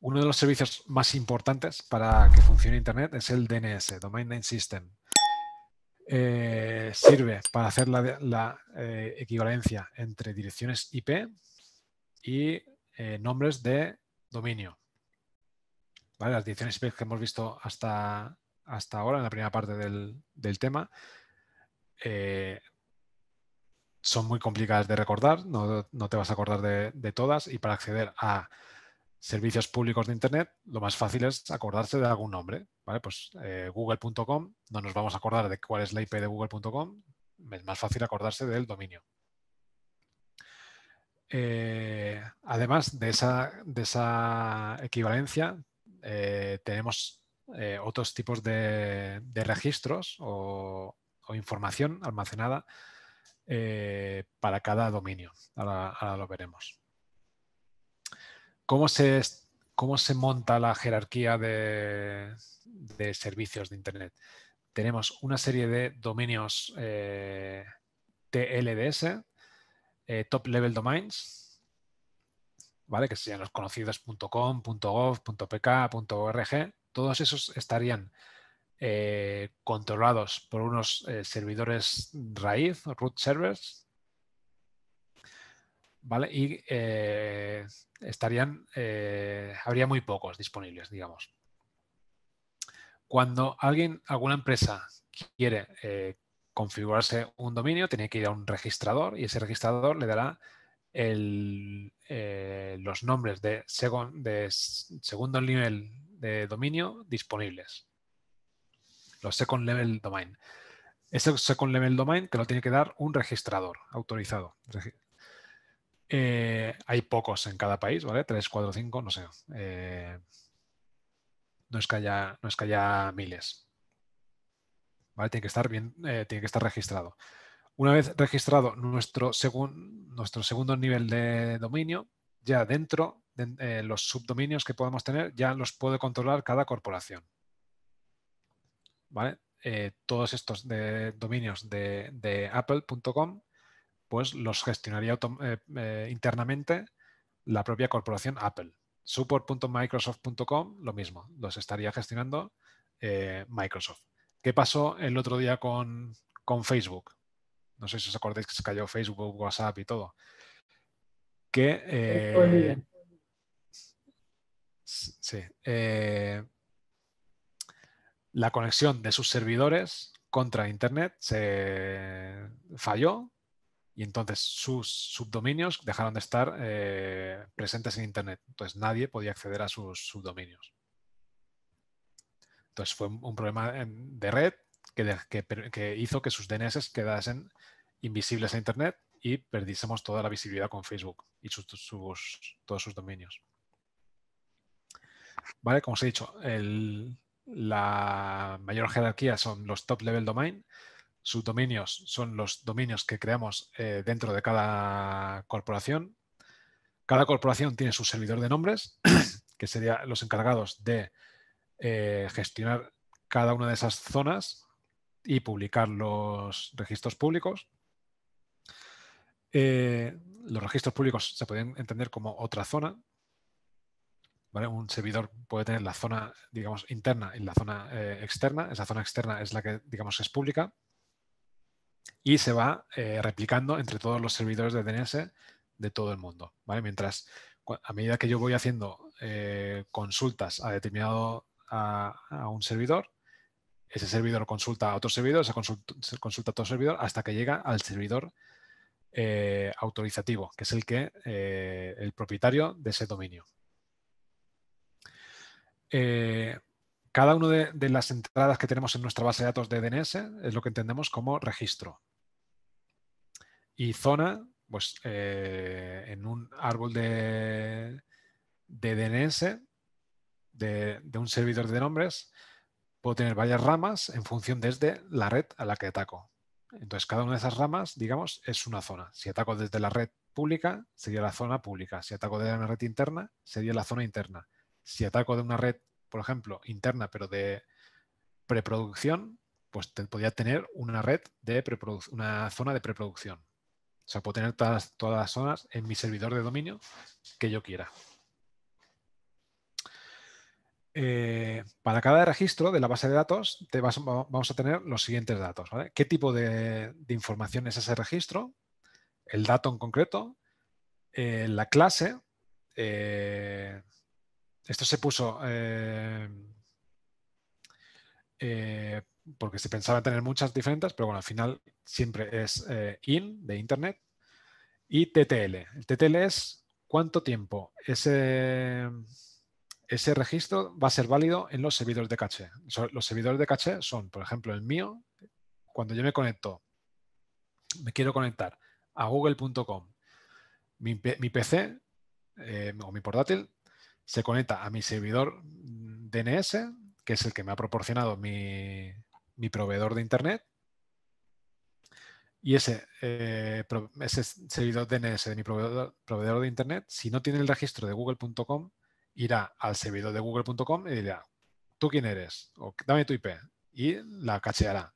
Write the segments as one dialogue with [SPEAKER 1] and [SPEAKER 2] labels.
[SPEAKER 1] uno de los servicios más importantes para que funcione Internet es el DNS, Domain Name System. Eh, sirve para hacer la, eh, equivalencia entre direcciones IP y eh, nombres de dominio. Las direcciones IP que hemos visto hasta, hasta ahora, en la primera parte del, tema, son muy complicadas de recordar, no, te vas a acordar de todas y para acceder a servicios públicos de Internet, lo más fácil es acordarse de algún nombre. Pues eh, google.com, no nos vamos a acordar de cuál es la IP de google.com, es más fácil acordarse del dominio. Eh, además de esa, de esa equivalencia, eh, tenemos otros tipos de, registros o, información almacenada para cada dominio. ahora lo veremos. ¿Cómo se, cómo se monta la jerarquía de, servicios de Internet? Tenemos una serie de dominios eh, TLDS, eh, Top Level Domains, ¿vale? que serían los conocidos .com, .gov, .pk, .org. Todos esos estarían eh, controlados por unos servidores raíz, root servers, y eh, estarían, eh, habría muy pocos disponibles, digamos. Cuando alguien, alguna empresa quiere eh, configurarse un dominio, tiene que ir a un registrador y ese registrador le dará los nombres de, de segundo nivel de dominio disponibles. Los second level domain. Ese second level domain que lo tiene que dar un registrador autorizado. Eh, hay pocos en cada país, ¿vale? Tres, cuatro, cinco, no sé. Eh, no, es que haya, miles. ¿Vale? Tiene que estar bien, eh, tiene que estar registrado. Una vez registrado nuestro, segundo nivel de dominio, ya dentro de, los subdominios que podemos tener, ya los puede controlar cada corporación. ¿Vale? todos estos dominios de apple.com pues los gestionaría eh, eh, internamente la propia corporación Apple. Support.microsoft.com, lo mismo, los estaría gestionando eh, Microsoft. ¿Qué pasó el otro día con, Facebook? No sé si os acordáis que se cayó Facebook, WhatsApp y todo. Que. sí. la conexión de sus servidores contra Internet se falló y entonces sus subdominios dejaron de estar eh, presentes en Internet. Entonces nadie podía acceder a sus subdominios. Entonces fue un problema de red que, hizo que sus DNS quedasen invisibles a Internet y perdiésemos toda la visibilidad con Facebook y sus, todos sus dominios. ¿Vale? Como os he dicho, la mayor jerarquía son los top level domain, Subdominios dominios son los dominios que creamos eh, dentro de cada corporación. Cada corporación tiene su servidor de nombres, que serían los encargados de eh, gestionar cada una de esas zonas y publicar los registros públicos. Eh, los registros públicos se pueden entender como otra zona. Un servidor puede tener la zona, digamos, interna y la zona externa. Esa zona externa es la que, digamos, es pública y se va eh, replicando entre todos los servidores de DNS de todo el mundo. Mientras, a medida que yo voy haciendo eh, consultas a determinado a, un servidor, ese servidor consulta a otro servidor, se consulta, a otro servidor hasta que llega al servidor eh, autorizativo, que es el que el propietario de ese dominio. Cada una de, las entradas que tenemos en nuestra base de datos de DNS es lo que entendemos como registro. Y zona, pues eh, en un árbol de, de DNS, de, de, un servidor de nombres, puedo tener varias ramas en función desde la red a la que ataco. Entonces, cada una de esas ramas, digamos, es una zona. Si ataco desde la red pública, sería la zona pública. Si ataco desde una red interna, sería la zona interna. Si ataco de una red por ejemplo, interna, pero de preproducción, pues podría tener una red de preproducción una zona de preproducción. O sea, puedo tener todas, todas las zonas en mi servidor de dominio que yo quiera. Eh, para cada registro de la base de datos te vamos a tener los siguientes datos. ¿Qué tipo de, información es ese registro? El dato en concreto, eh, la clase, eh, esto se puso eh, eh, porque se pensaba tener muchas diferentes, pero bueno, al final siempre es eh, IN de Internet y TTL. El TTL es cuánto tiempo ese, ese registro va a ser válido en los servidores de caché. Los servidores de caché son, por ejemplo, el mío, cuando yo me conecto, me quiero conectar a google.com, mi, PC o mi portátil se conecta a mi servidor DNS, que es el que me ha proporcionado mi, proveedor de Internet. Y ese, eh, ese servidor DNS de mi proveedor, de Internet, si no tiene el registro de google.com, irá al servidor de google.com y dirá, ¿tú quién eres? O dame tu IP. Y la cacheará.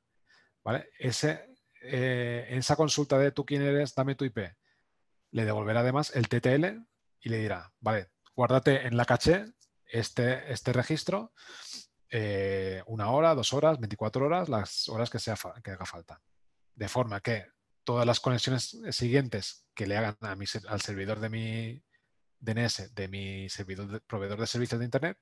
[SPEAKER 1] Ese, en eh, esa consulta de tú quién eres, dame tu IP, le devolverá además el TTL y le dirá, vale, guárdate en la caché este, este registro eh, una hora, dos horas, 24 horas, las horas que, sea que haga falta. De forma que todas las conexiones siguientes que le hagan a al servidor de mi DNS, de mi servidor proveedor de servicios de Internet,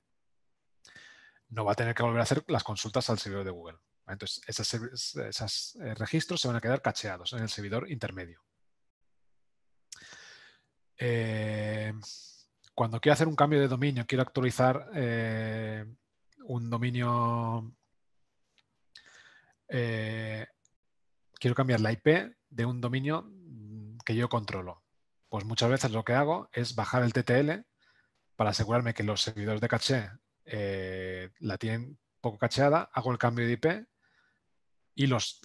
[SPEAKER 1] no va a tener que volver a hacer las consultas al servidor de Google. Entonces, esos, esos eh, registros se van a quedar cacheados en el servidor intermedio. Eh, cuando quiero hacer un cambio de dominio, quiero actualizar eh, un dominio, eh, quiero cambiar la IP de un dominio mm, que yo controlo. Pues muchas veces lo que hago es bajar el TTL para asegurarme que los servidores de caché eh, la tienen poco cacheada, hago el cambio de IP y los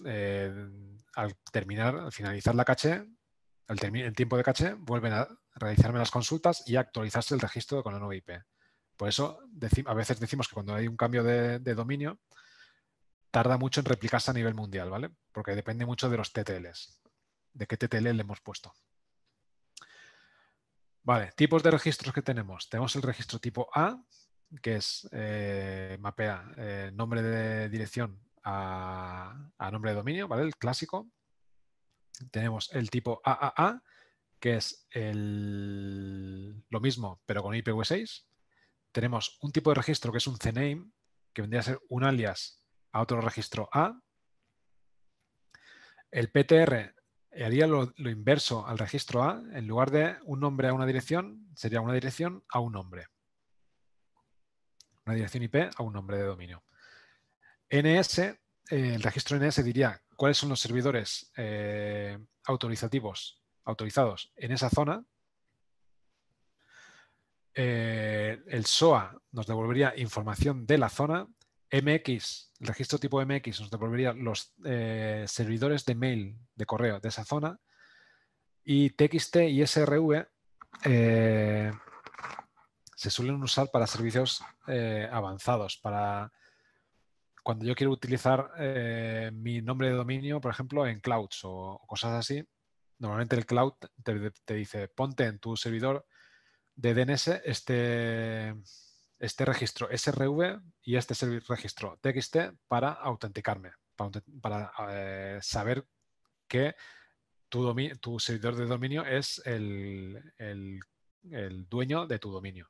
[SPEAKER 1] al terminar, al finalizar la caché, el, el tiempo de caché, vuelven a realizarme las consultas y actualizarse el registro con la nueva IP. Por eso a veces decimos que cuando hay un cambio de, dominio, tarda mucho en replicarse a nivel mundial, ¿vale? Porque depende mucho de los TTLs, de qué TTL le hemos puesto. Vale, tipos de registros que tenemos. Tenemos el registro tipo A, que es eh, mapea eh, nombre de dirección a, a, nombre de dominio, ¿vale? El clásico. Tenemos el tipo AAA, que es lo mismo, pero con IPv6. Tenemos un tipo de registro que es un CNAME, que vendría a ser un alias a otro registro A. El PTR haría lo, inverso al registro A. En lugar de un nombre a una dirección, sería una dirección a un nombre. Una dirección IP a un nombre de dominio. NS, eh, el registro NS diría cuáles son los servidores eh, autorizativos autorizados en esa zona, eh, el SOA nos devolvería información de la zona, MX, el registro tipo MX nos devolvería los eh, servidores de mail, de correo de esa zona, y TXT y SRV eh, se suelen usar para servicios avanzados, para cuando yo quiero utilizar mi nombre de dominio, por ejemplo, en clouds o cosas así, Normalmente el cloud te, dice, ponte en tu servidor de DNS este, este registro SRV y este registro TXT para autenticarme, para, eh, saber que tu, dominio, tu servidor de dominio es el, el dueño de tu dominio.